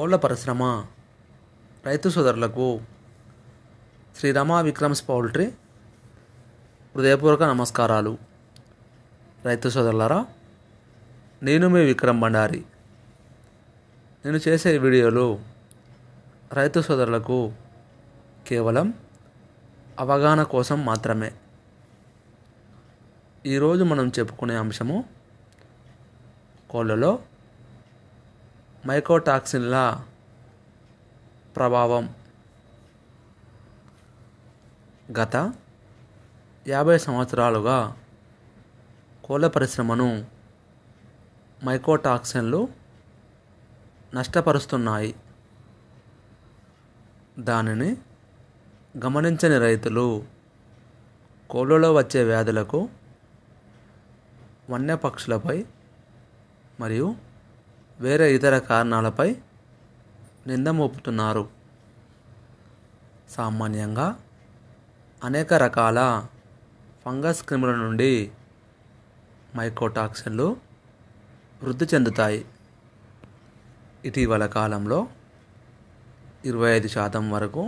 కోళ్ల పరిశ్రమ రైతు సోదరులకు శ్రీ రమా విక్రమ్స్ పౌల్ట్రీ హృదయపూర్వక నమస్కారాలు రైతు సోదరులరా నేను మీ విక్రమ్ భండారి నేను చేసే వీడియోలు రైతు సోదరులకు కేవలం అవగాహన కోసం మాత్రమే ఈరోజు మనం చెప్పుకునే అంశము కోళ్ళలో మైకోటాక్సిన్ల ప్రభావం గత యాభై సంవత్సరాలుగా కోళ్ళ పరిశ్రమను మైకోటాక్సిన్లు నష్టపరుస్తున్నాయి దానిని గమనించని రైతులు కోళ్ళలో వచ్చే వ్యాధులకు వన్యపక్షులపై మరియు వేరే ఇతర కారణాలపై నింద మోపుతున్నారు సామాన్యంగా అనేక రకాల ఫంగస్ క్రిముల నుండి మైకోటాక్సిన్లు వృద్ధి చెందుతాయి ఇటీవల కాలంలో ఇరవై ఐదు శాతం వరకు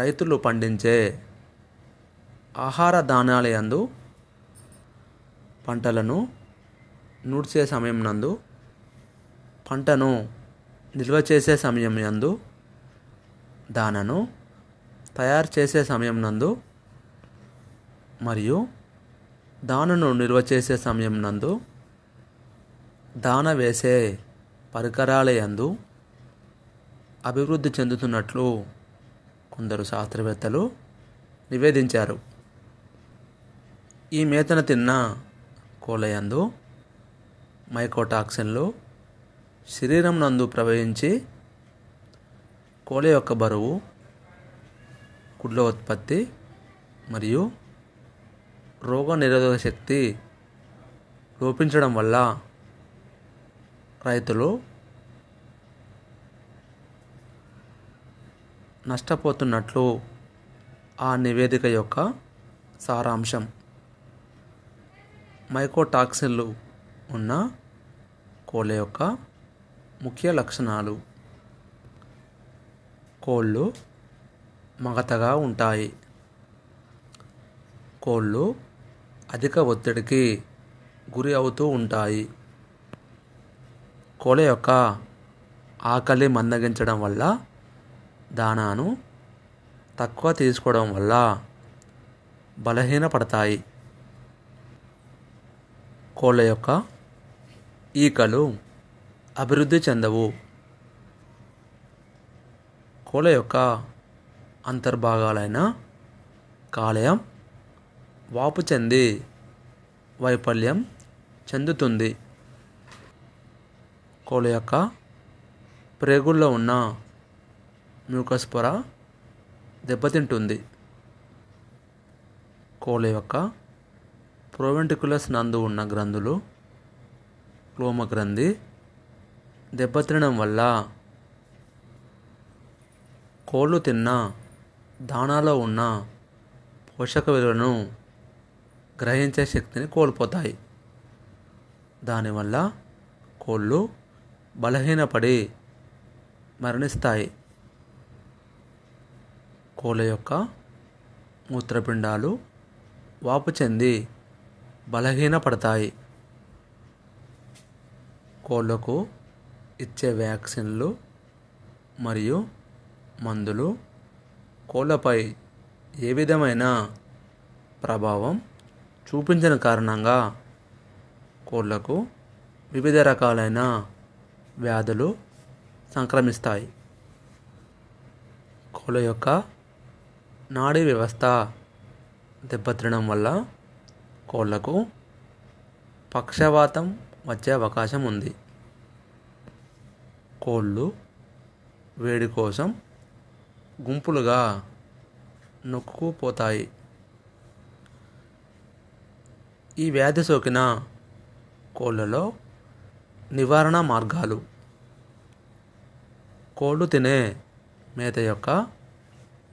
రైతులు పండించే ఆహార ధాన్యాలయందు పంటలను నూడ్చే సమయం నందు పంటను నిల్వ చేసే సమయం నందు దానను తయారు చేసే సమయం నందు మరియు దానను నిల్వ చేసే సమయం నందు దాన వేసే పరికరాల యందు అభివృద్ధి చెందుతున్నట్లు కొందరు శాస్త్రవేత్తలు నివేదించారు ఈ మేతను తిన్న కోలయందు మైకోటాక్సిన్లు శరీరం నందు ప్రవహించి కోళ్ళ యొక్క బరువు గుడ్ల ఉత్పత్తి మరియు రోగ నిరోధక శక్తి లోపించడం వల్ల రైతులు నష్టపోతున్నట్లు ఆ నివేదిక యొక్క సారాంశం మైకోటాక్సిన్లు ఉన్న కోళ్ళ యొక్క ముఖ్య లక్షణాలు కోళ్ళు మగతగా ఉంటాయి కోళ్ళు అధిక ఒత్తిడికి గురి అవుతూ ఉంటాయి కోళ్ళ యొక్క ఆకలి మందగించడం వల్ల దానాను తక్కువ తీసుకోవడం వల్ల బలహీనపడతాయి కోళ్ళ యొక్క ఈకలు అభివృద్ధి చెందవు కోల యొక్క అంతర్భాగాలైన కాలేయం వాపు చెంది వైఫల్యం చెందుతుంది కోల యొక్క ప్రేగుల్లో ఉన్న మ్యూకస్ పొర దెబ్బతింటుంది కోల యొక్క ప్రోవెంటికులస్ నందు ఉన్న గ్రంథులు క్లోమ గ్రంథి దెబ్బతినడం వల్ల కోళ్ళు తిన్న దానాలో ఉన్న పోషక విలువలను గ్రహించే శక్తిని కోల్పోతాయి దానివల్ల కోళ్ళు బలహీనపడి మరణిస్తాయి కోళ్ళ యొక్క మూత్రపిండాలు వాపు చెంది బలహీనపడతాయి కోళ్ళకు ఇచ్చే వ్యాక్సిన్లు మరియు మందులు కోళ్ళపై ఏ విధమైన ప్రభావం చూపించిన కారణంగా కోళ్ళకు వివిధ రకాలైన వ్యాధులు సంక్రమిస్తాయి కోళ్ళ యొక్క నాడీ వ్యవస్థ దెబ్బతినడం వల్ల కోళ్ళకు పక్షవాతం వచ్చే అవకాశం ఉంది కోళ్ళు వేడి కోసం గుంపులుగా నొక్కుపోతాయి ఈ వ్యాధి సోకిన కోళ్ళలో నివారణ మార్గాలు కోళ్ళు తినే మేత యొక్క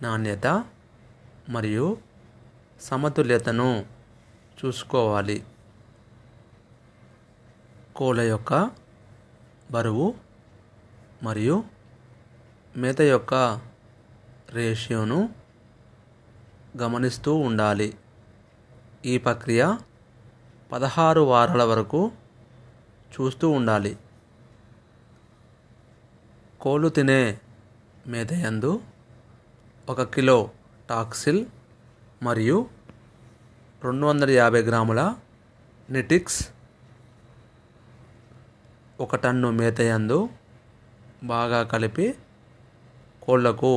నాణ్యత మరియు సమతుల్యతను చూసుకోవాలి కోళ్ళ యొక్క బరువు మరియు మేత యొక్క రేషియోను గమనిస్తూ ఉండాలి ఈ ప్రక్రియ పదహారు వారాల వరకు చూస్తూ ఉండాలి కోళ్ళు తినే మేతయందు ఒక కిలో టాక్సిల్ మరియు రెండు వందల యాభై గ్రాముల నిటిక్స్ ఒక టన్ను మేతయందు బాగా కలిపి కోళ్లకు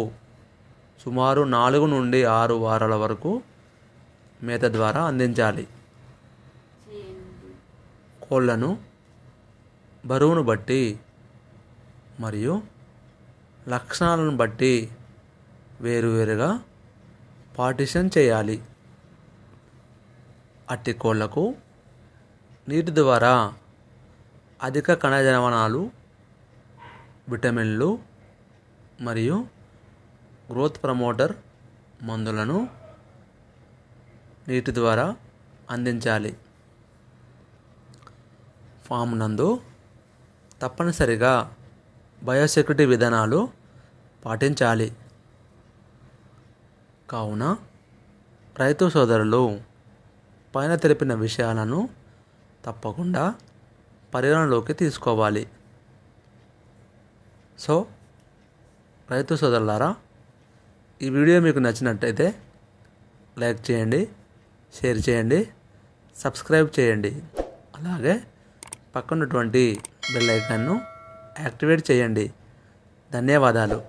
సుమారు నాలుగు నుండి ఆరు వారాల వరకు మేత ద్వారా అందించాలి కోళ్లను బరువును బట్టి మరియు లక్షణాలను బట్టి వేరువేరుగా పార్టిషన్ చేయాలి అట్టి కోళ్లకు నీటి ద్వారా అధిక కణజనవనాలు విటమిన్లు మరియు గ్రోత్ ప్రమోటర్ మందులను నీటి ద్వారా అందించాలి ఫామ్ నందు తప్పనిసరిగా బయోసెక్యూరిటీ విధానాలు పాటించాలి కావున రైతు సోదరులు పైన తెలిపిన విషయాలను తప్పకుండా పరిగణలోకి తీసుకోవాలి సో రైతు సోదరులారా ఈ వీడియో మీకు నచ్చినట్టయితే లైక్ చేయండి షేర్ చేయండి సబ్స్క్రైబ్ చేయండి అలాగే పక్కనటువంటి బెల్ ఐకాన్ను యాక్టివేట్ చేయండి ధన్యవాదాలు